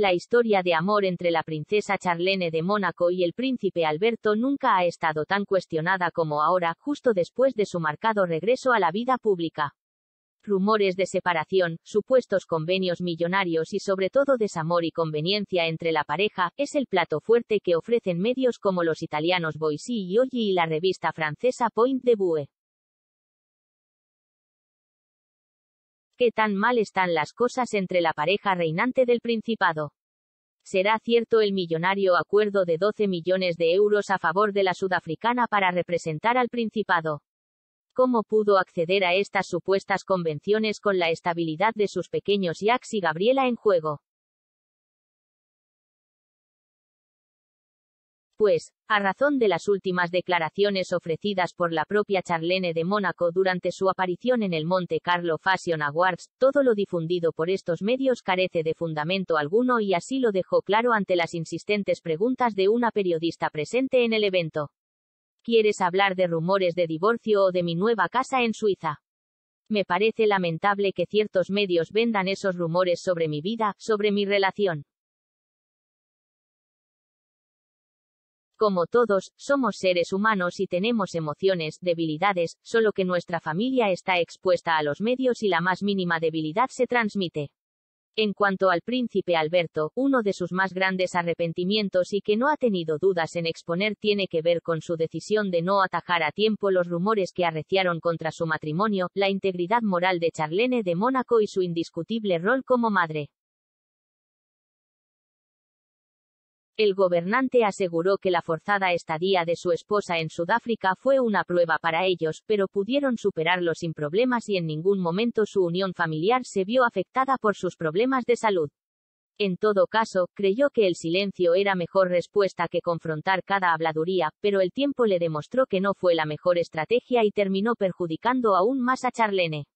La historia de amor entre la princesa Charlene de Mónaco y el príncipe Alberto nunca ha estado tan cuestionada como ahora, justo después de su marcado regreso a la vida pública. Rumores de separación, supuestos convenios millonarios y sobre todo desamor y conveniencia entre la pareja, es el plato fuerte que ofrecen medios como los italianos Boisi y Oggi y la revista francesa Point de Bue. qué tan mal están las cosas entre la pareja reinante del Principado. ¿Será cierto el millonario acuerdo de 12 millones de euros a favor de la sudafricana para representar al Principado? ¿Cómo pudo acceder a estas supuestas convenciones con la estabilidad de sus pequeños Jax y Gabriela en juego? pues, a razón de las últimas declaraciones ofrecidas por la propia Charlene de Mónaco durante su aparición en el Monte Carlo Fashion Awards, todo lo difundido por estos medios carece de fundamento alguno y así lo dejó claro ante las insistentes preguntas de una periodista presente en el evento. ¿Quieres hablar de rumores de divorcio o de mi nueva casa en Suiza? Me parece lamentable que ciertos medios vendan esos rumores sobre mi vida, sobre mi relación. Como todos, somos seres humanos y tenemos emociones, debilidades, solo que nuestra familia está expuesta a los medios y la más mínima debilidad se transmite. En cuanto al príncipe Alberto, uno de sus más grandes arrepentimientos y que no ha tenido dudas en exponer tiene que ver con su decisión de no atajar a tiempo los rumores que arreciaron contra su matrimonio, la integridad moral de Charlene de Mónaco y su indiscutible rol como madre. El gobernante aseguró que la forzada estadía de su esposa en Sudáfrica fue una prueba para ellos, pero pudieron superarlo sin problemas y en ningún momento su unión familiar se vio afectada por sus problemas de salud. En todo caso, creyó que el silencio era mejor respuesta que confrontar cada habladuría, pero el tiempo le demostró que no fue la mejor estrategia y terminó perjudicando aún más a Charlene.